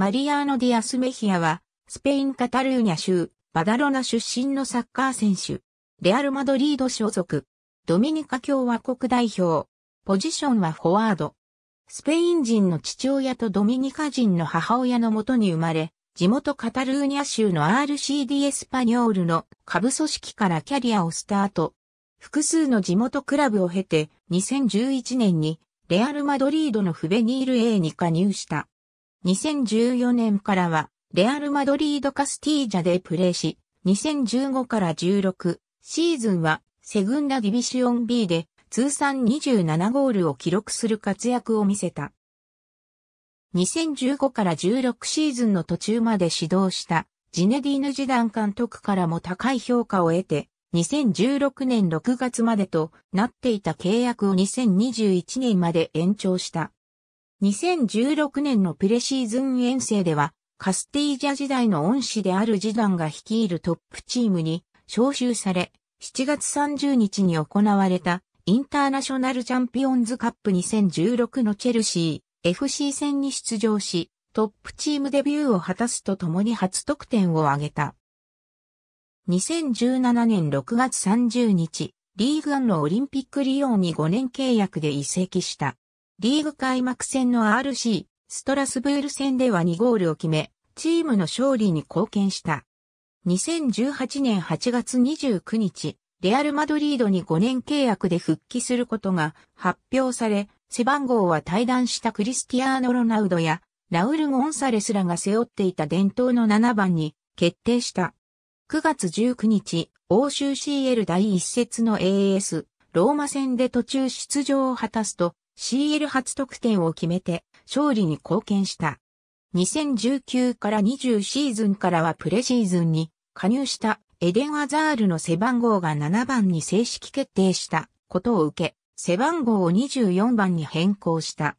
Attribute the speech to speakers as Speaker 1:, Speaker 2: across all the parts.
Speaker 1: マリアーノ・ディアス・メヒアは、スペイン・カタルーニャ州、バダロナ出身のサッカー選手。レアル・マドリード所属。ドミニカ共和国代表。ポジションはフォワード。スペイン人の父親とドミニカ人の母親のもとに生まれ、地元カタルーニャ州の RCD エスパニョールの下部組織からキャリアをスタート。複数の地元クラブを経て2011年にレアル・マドリードのフベニール A に加入した。2014年からは、レアル・マドリード・カスティージャでプレーし、2015から16シーズンは、セグンダ・ディビシオン B で通算27ゴールを記録する活躍を見せた。2015から16シーズンの途中まで指導したジネディーヌ・ジダン監督からも高い評価を得て、2016年6月までとなっていた契約を2021年まで延長した。2016年のプレシーズン遠征では、カスティージャ時代の恩師であるジダンが率いるトップチームに招集され、7月30日に行われたインターナショナルチャンピオンズカップ2016のチェルシー FC 戦に出場し、トップチームデビューを果たすとともに初得点を挙げた。2017年6月30日、リーグアンのオリンピック利用に5年契約で移籍した。リーグ開幕戦の RC、ストラスブール戦では2ゴールを決め、チームの勝利に貢献した。2018年8月29日、レアル・マドリードに5年契約で復帰することが発表され、背番号は退団したクリスティアーノ・ロナウドやラウル・ゴンサレスらが背負っていた伝統の7番に決定した。9月19日、欧州 CL 第1節の AS、ローマ戦で途中出場を果たすと、CL 初得点を決めて勝利に貢献した。2019から20シーズンからはプレシーズンに加入したエデン・アザールの背番号が7番に正式決定したことを受け、背番号を24番に変更した。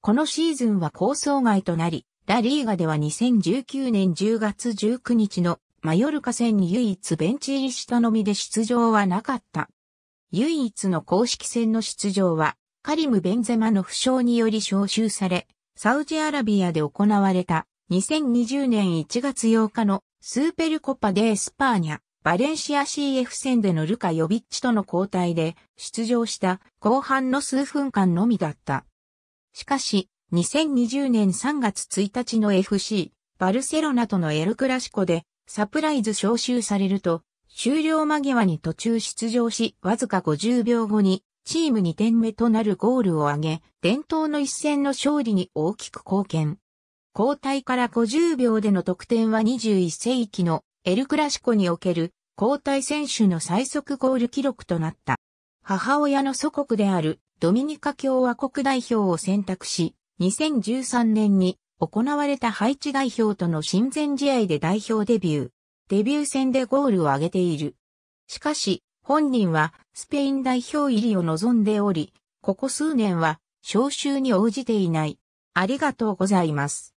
Speaker 1: このシーズンは構想外となり、ラリーガでは2019年10月19日のマヨルカ戦に唯一ベンチ入りしたのみで出場はなかった。唯一の公式戦の出場はカリム・ベンゼマの負傷により招集され、サウジアラビアで行われた2020年1月8日のスーペルコパ・デ・スパーニャ、バレンシア CF 戦でのルカ・ヨビッチとの交代で出場した後半の数分間のみだった。しかし、2020年3月1日の FC、バルセロナとのエルクラシコでサプライズ招集されると、終了間際に途中出場し、わずか50秒後にチーム2点目となるゴールを挙げ、伝統の一戦の勝利に大きく貢献。交代から50秒での得点は21世紀のエルクラシコにおける交代選手の最速ゴール記録となった。母親の祖国であるドミニカ共和国代表を選択し、2013年に行われたハイチ代表との親善試合で代表デビュー。デビュー戦でゴールを挙げている。しかし、本人はスペイン代表入りを望んでおり、ここ数年は招集に応じていない。ありがとうございます。